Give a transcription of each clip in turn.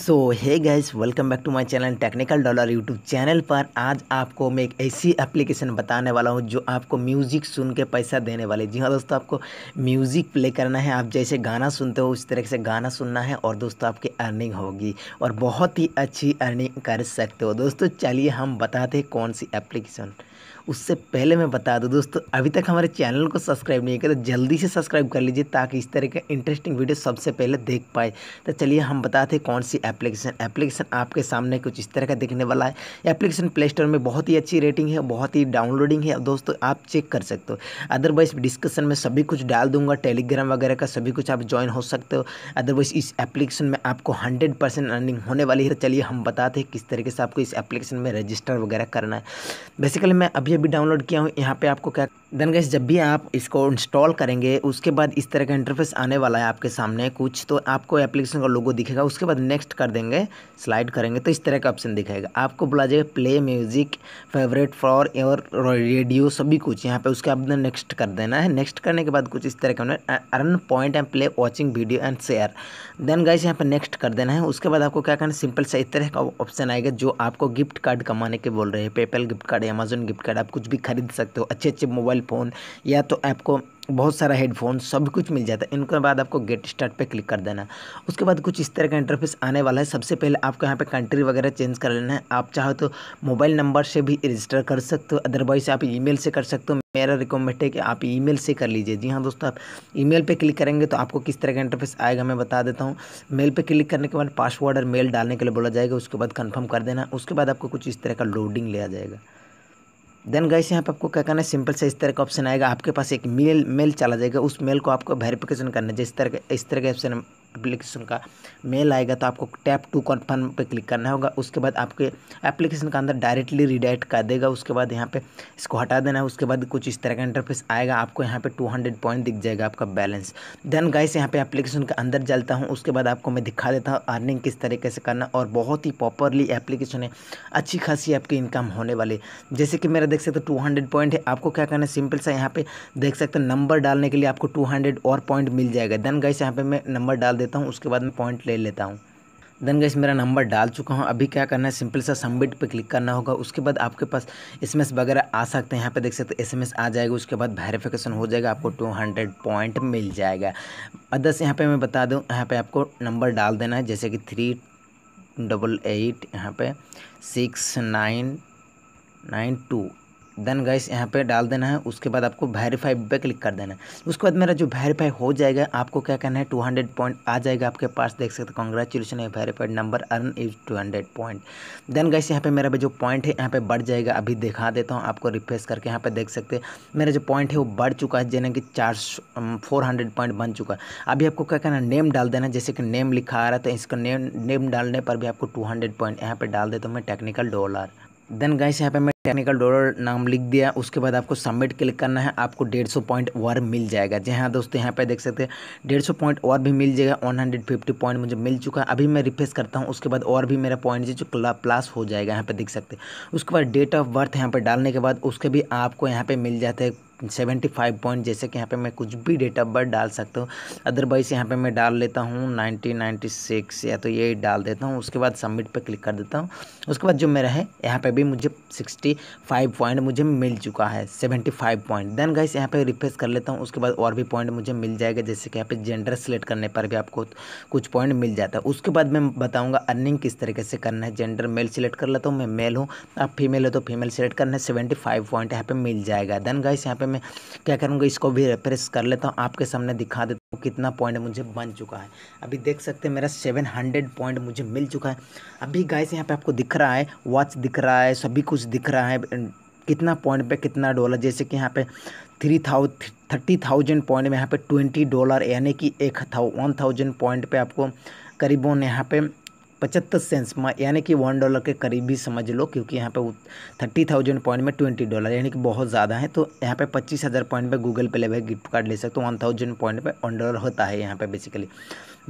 so hi guys welcome back to my channel technical dollar YouTube channel पर आज आपको मैं एक ऐसी एप्लीकेशन बताने वाला हूँ जो आपको म्यूज़िक सुन के पैसा देने वाले जी हाँ दोस्तों आपको म्यूज़िक प्ले करना है आप जैसे गाना सुनते हो उस तरह से गाना सुनना है और दोस्तों आपकी अर्निंग होगी और बहुत ही अच्छी अर्निंग कर सकते हो दोस्तों चलिए हम बताते हैं कौन सी एप्लीकेशन उससे पहले मैं बता दूं दोस्तों अभी तक हमारे चैनल को सब्सक्राइब नहीं किया तो जल्दी से सब्सक्राइब कर लीजिए ताकि इस तरह का इंटरेस्टिंग वीडियो सबसे पहले देख पाए तो चलिए हम बताते हैं कौन सी एप्लीकेशन एप्लीकेशन आपके सामने कुछ इस तरह का दिखने वाला है एप्लीकेशन प्ले स्टोर में बहुत ही अच्छी रेटिंग है बहुत ही डाउनलोडिंग है दोस्तों आप चेक कर सकते हो अदरवाइज डिस्कशन में सभी कुछ डाल दूंगा टेलीग्राम वगैरह का सभी कुछ आप ज्वाइन हो सकते हो अदरवाइज इस एप्लीकेशन में आपको हंड्रेड परसेंट अर्निंग होने वाली है तो चलिए हम बताते हैं किस तरीके से आपको इस एप्लीकेशन में रजिस्टर वगैरह करना है बेसिकली मैं अभी भी डाउनलोड किया हूँ यहाँ पे आपको क्या देन गैस जब भी आप इसको इंस्टॉल करेंगे उसके बाद इस तरह का इंटरफेस आने वाला है आपके सामने कुछ तो आपको एप्लीकेशन का लोगो दिखेगा उसके बाद नेक्स्ट कर देंगे स्लाइड करेंगे तो इस तरह का ऑप्शन दिखेगा आपको बुला जाएगा play music favourite for your radio सभी कुछ यहाँ पे उसके बाद नेक्स्ट कर देना है नेक्स्ट करने के बाद कुछ इस तरह का earn point and play watching video and share then guys यहाँ पर नेक्स्ट कर देना है उसके बाद आपको क्या करना सिंपल सा इस तरह का ऑप्शन आएगा जो आपको गिफ्ट कार्ड कमाने के बोल रहे हैं PayPal gift card Amazon gift card आप कुछ भी खरीद सकते हो अच्छे अच्छे मोबाइल फ़ोन या तो आपको बहुत सारा हेडफोन सब कुछ मिल जाता है इनके बाद आपको गेट स्टार्ट पे क्लिक कर देना उसके बाद कुछ इस तरह का इंटरफेस आने वाला है सबसे पहले आपको यहाँ पे कंट्री वगैरह चेंज कर लेना है आप चाहो तो मोबाइल नंबर से भी रजिस्टर कर सकते हो अदरवाइज आप ईमेल से कर सकते हो मेरा रिकमेंड है कि आप ईमेल से कर लीजिए जी हाँ दोस्तों आप ईमेल पे क्लिक करेंगे तो आपको किस तरह का इंटरफेस आएगा मैं बता देता हूँ मेल पे क्लिक करने के बाद पासवर्ड और मेल डालने के लिए बोला जाएगा उसके बाद कन्फर्म कर देना उसके बाद आपको कुछ इस तरह का लोडिंग लिया जाएगा देन गाइस यहाँ पर आपको क्या करना है सिंपल से इस तरह का ऑप्शन आएगा आपके पास एक मेल मेल चला जाएगा उस मेल को आपको वेरिफिकेशन करना है जिस तरह का इस तरह के ऑप्शन एप्लीकेशन का मेल आएगा तो आपको टैप टू कन्फर्म पर क्लिक करना होगा उसके बाद आपके एप्लीकेशन का अंदर डायरेक्टली रिडायरेक्ट कर देगा उसके बाद यहाँ पे इसको हटा देना है उसके बाद कुछ इस तरह का इंटरफेस आएगा आपको यहाँ पे 200 पॉइंट दिख जाएगा आपका बैलेंस देन गाइस यहाँ पे एप्लीकेशन के अंदर चलता हूँ उसके बाद आपको मैं दिखा देता हूँ अर्निंग किस तरीके से करना और बहुत ही प्रॉपरली एप्लीकेशन है अच्छी खासी आपकी इनकम होने वाली जैसे कि मेरा देख सकते टू हंड्रेड पॉइंट है आपको क्या करना है सिंपल सा यहाँ पे देख सकते नंबर डालने के लिए आपको टू और पॉइंट मिल जाएगा देन गाइस यहाँ पे मैं नंबर डाल देता हूँ उसके बाद मैं पॉइंट ले लेता हूँ देन गैस मेरा नंबर डाल चुका हूँ अभी क्या करना है सिंपल सा सबमिट पे क्लिक करना होगा उसके बाद आपके पास एसएमएस वगैरह आ सकते हैं यहाँ पे देख सकते हैं एसएमएस आ जाएगा उसके बाद वेरिफिकेशन हो जाएगा आपको 200 पॉइंट मिल जाएगा अदर्स यहाँ पे मैं बता दूँ यहाँ पे आपको नंबर डाल देना है जैसे कि थ्री डबल एट यहाँ पे six nine nine two then guys यहाँ पे डाल देना है उसके बाद आपको वेरीफाई पे क्लिक कर देना है उसके बाद मेरा जो वेरीफाई हो जाएगा आपको क्या करना है टू हंड्रेड पॉइंट आ जाएगा आपके पास देख सकते कॉन्ग्रेचुलेसन है verified number earn is two hundred point then guys यहाँ पे मेरा भी जो पॉइंट है यहाँ पे बढ़ जाएगा अभी दिखा देता हूँ आपको रिफ्रेश करके यहाँ पे देख सकते हैं मेरा जो पॉइंट है वो बढ़ चुका है यानी कि चार फोर हंड्रेड पॉइंट बन चुका है अभी आपको क्या करना है नेम डाल देना है जैसे कि नेम लिखा आ रहा है तो इसका नेम नेम डालने पर भी आपको टू हंड्रेड पॉइंट यहाँ पर डाल देता हूँ मैं टेक्निकल डॉलर देन गाइस यहाँ पे मैं टेक्निकल डोर नाम लिख दिया उसके बाद आपको सबमिट क्लिक करना है आपको डेढ़ सौ पॉइंट और मिल जाएगा जी हाँ दोस्तों यहाँ पे देख सकते हैं डेढ़ सौ पॉइंट और भी मिल जाएगा वन हंड्रेड फिफ्टी पॉइंट मुझे मिल चुका है अभी मैं रिफ्रेश करता हूँ उसके बाद और भी मेरा पॉइंट जो प्लस हो जाएगा यहाँ पे देख सकते हैं उसके बाद डेट ऑफ बर्थ यहाँ पर डालने के बाद उसके भी आपको यहाँ पर मिल जाते हैं सेवेंटी फाइव पॉइंट जैसे कि यहाँ पे मैं कुछ भी डेट ऑफ बर्थ डाल सकता हूँ अदरवाइज़ यहाँ पे मैं डाल लेता हूँ नाइनटीन नाइन्टी सिक्स या तो यही डाल देता हूँ उसके बाद सबमिट पे क्लिक कर देता हूँ उसके बाद जो मेरा है यहाँ पे भी मुझे सिक्सटी फाइव पॉइंट मुझे मिल चुका है seventy five point then guys यहाँ पे रिफ्रेश कर लेता हूँ उसके बाद और भी पॉइंट मुझे मिल जाएगा जैसे कि यहाँ पे जेंडर सेलेक्ट करने पर भी आपको कुछ पॉइंट मिल जाता है उसके बाद मैं बताऊँगा अर्निंग किस तरीके से करना है जेंडर मेल सेलेक्ट कर लेता हूँ मैं मेल हूँ आप फीमेल हो तो फीमेल सेलेक्ट करना है सेवेंटी फाइव पॉइंट यहाँ पर मिल जाएगा देन गाइस यहाँ पर मैं क्या करूँगा इसको भी रिफ्रेश कर लेता हूँ आपके सामने दिखा देता कितना पॉइंट मुझे बन चुका है अभी देख सकते हैं मेरा सेवन हंड्रेड पॉइंट मुझे मिल चुका है अभी गाइस यहाँ पे आपको दिख रहा है वॉच दिख रहा है सभी कुछ दिख रहा है अं, कितना पॉइंट पे कितना डॉलर जैसे कि यहाँ पे three thou thirty thousand point में यहाँ पे ट्वेंटी डॉलर यानी कि एक थाउ वन थाउजेंड पॉइंट पे आपको करीबन यहाँ पे पचहत्तर सेंस में यानी कि वन डॉलर के करीब भी समझ लो क्योंकि यहाँ पे थर्टी थाउजेंड पॉइंट में ट्वेंटी डॉलर यानी कि बहुत ज़्यादा है तो यहाँ पे पच्चीस हज़ार पॉइंट पे गूगल पे ले गिफ्ट कार्ड ले सकते हो वन थाउजेंड पॉइंट पे वन डॉलर होता है यहाँ पे बेसिकली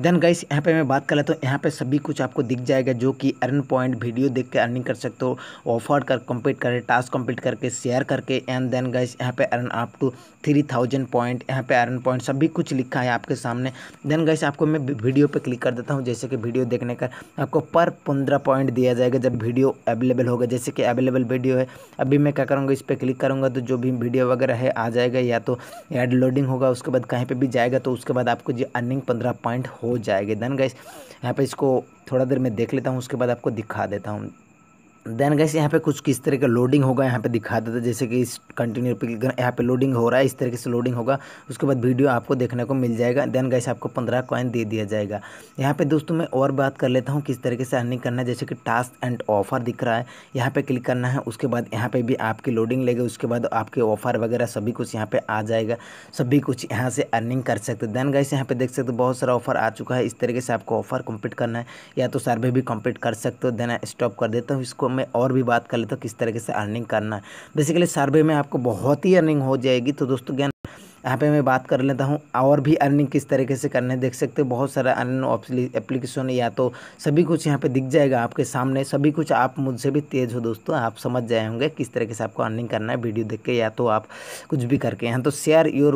देन गाइस यहाँ पे मैं बात कर लेता हूँ यहाँ पे सभी कुछ आपको दिख जाएगा जो कि अर्न पॉइंट वीडियो देख के अर्निंग कर सकते हो ऑफर कर कंप्लीट करें टास्क कंप्लीट करके शेयर करके एंड देन गाइस यहाँ पे earn up to three thousand point यहाँ पे अर्न पॉइंट सभी कुछ लिखा है आपके सामने देन गाइस आपको मैं वीडियो पर क्लिक कर देता हूँ जैसे कि वीडियो देखने का आपको पर पंद्रह पॉइंट दिया जाएगा जब वीडियो अवेलेबल होगा जैसे कि अवेलेबल वीडियो है अभी मैं क्या करूँगा इस पर क्लिक करूँगा तो जो भी वीडियो वगैरह है आ जाएगा या तो एड लोडिंग होगा उसके बाद कहीं पर भी जाएगा तो उसके बाद आपको जो अर्निंग पंद्रह पॉइंट हो जाएगी देन गाइस यहाँ पे इसको थोड़ा देर में देख लेता हूँ उसके बाद आपको दिखा देता हूँ देन गैस यहाँ पे कुछ किस तरह का लोडिंग होगा यहाँ पे दिखा देता है जैसे कि इस कंटिन्यू पे यहाँ पे लोडिंग हो रहा है इस तरीके से लोडिंग होगा उसके बाद वीडियो आपको देखने को मिल जाएगा देन गैस आपको पंद्रह कॉइन दे दिया जाएगा यहाँ पे दोस्तों मैं और बात कर लेता हूँ किस तरीके से अर्निंग करना है जैसे कि टास्क एंड ऑफर दिख रहा है यहाँ पर क्लिक करना है उसके बाद यहाँ पर भी आपकी लोडिंग लेगी उसके बाद आपके ऑफर वगैरह सभी कुछ यहाँ पर आ जाएगा सभी कुछ यहाँ से अर्निंग कर सकते देन गैस यहाँ पर देख सकते बहुत सारा ऑफर आ चुका है इस तरीके से आपको ऑफर कम्प्लीट करना है या तो सर्वे भी कंप्लीट कर सकते हो देन स्टॉप कर देता हूँ इसको में और भी बात कर लेता हूँ किस तरीके से अर्निंग करना है बेसिकली सर्वे में आपको बहुत ही अर्निंग हो जाएगी तो दोस्तों ज्ञान यहाँ पे मैं बात कर लेता हूँ और भी अर्निंग किस तरीके से करने देख सकते हो बहुत सारा अर्निंग एप्लीकेशन या तो सभी कुछ यहाँ पे दिख जाएगा आपके सामने सभी कुछ आप मुझसे भी तेज़ हो दोस्तों आप समझ जाए होंगे किस तरीके से आपको अर्निंग करना है वीडियो देख के या तो आप कुछ भी करके यहाँ तो शेयर योर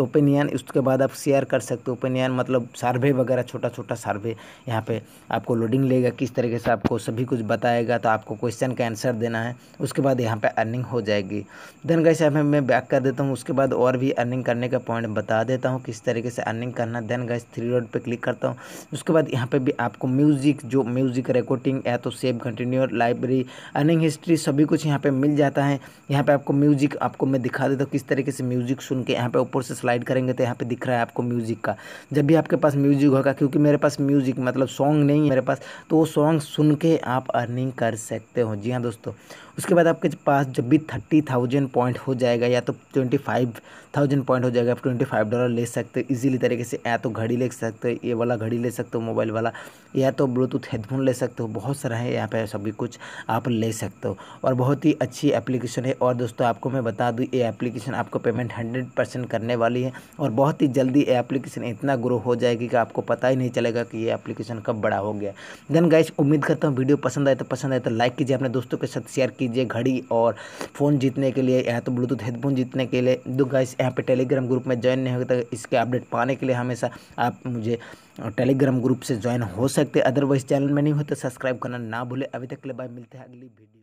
ओपिनियन उसके बाद आप शेयर कर सकते हो ओपिनियन मतलब सर्वे वगैरह छोटा छोटा सर्वे यहाँ पर आपको लोडिंग लेगा किस तरीके से आपको सभी कुछ बताएगा तो आपको क्वेश्चन का आंसर देना है उसके बाद यहाँ पर अर्निंग हो जाएगी देन कैसे मैं बैक कर देता हूँ उसके बाद और भी अर्निंग अर्निंग करने का पॉइंट बता देता हूँ किस तरीके से अर्निंग करना देन गैस थ्री रोड पे क्लिक करता हूँ उसके बाद यहाँ पे भी आपको म्यूज़िक जो म्यूज़िक रिकॉर्डिंग या तो save continue library earning history सभी कुछ यहाँ पर मिल जाता है यहाँ पर आपको म्यूज़िक आपको मैं दिखा देता हूँ किस तरीके से म्यूज़िक सुन के यहाँ पर ऊपर से स्लाइड करेंगे तो यहाँ पर दिख रहा है आपको म्यूज़िक का जब भी आपके पास म्यूज़िक होगा क्योंकि मेरे पास म्यूज़िक मतलब सॉन्ग नहीं है मेरे पास तो वो सॉन्ग सुन के आप अर्निंग कर सकते हो जी हाँ दोस्तों उसके बाद आपके पास जब भी थर्टी थाउजेंड पॉइंट हो जाएगा या तो ट्वेंटी फाइव थाउजेंड पॉइंट हो जाएगा आप ट्वेंटी फाइव डॉलर ले सकते हो ईजिली तरीके से या तो घड़ी ले सकते हो ये वाला घड़ी ले सकते हो मोबाइल वाला या तो ब्लूटूथ हेडफोन ले सकते हो बहुत सारा है यहाँ पर सभी कुछ आप ले सकते हो और बहुत ही अच्छी एप्लीकेशन है और दोस्तों आपको मैं बता दूँ ये एप्लीकेशन आपको पेमेंट हंड्रेड करने वाली है और बहुत ही जल्दी ये एप्लीकेशन इतना ग्रो हो जाएगी कि आपको पता ही नहीं चलेगा कि ये एप्लीकेशन कब बड़ा हो गया देन गाइज उम्मीद करता हूँ वीडियो पसंद आए तो पसंद आए तो लाइक कीजिए अपने दोस्तों के साथ शेयर कीजिए लीजिए घड़ी और फ़ोन जीतने के लिए या तो ब्लूटूथ हेडफोन जीतने के लिए दो तो गाइस यहाँ पे टेलीग्राम ग्रुप में ज्वाइन नहीं होता तो इसके अपडेट पाने के लिए हमेशा आप मुझे टेलीग्राम ग्रुप से ज्वाइन हो सकते अदरवाइज चैनल में नहीं होते तो सब्सक्राइब करना ना भूले अभी तक के लिए बाय मिलते हैं अगली वीडियो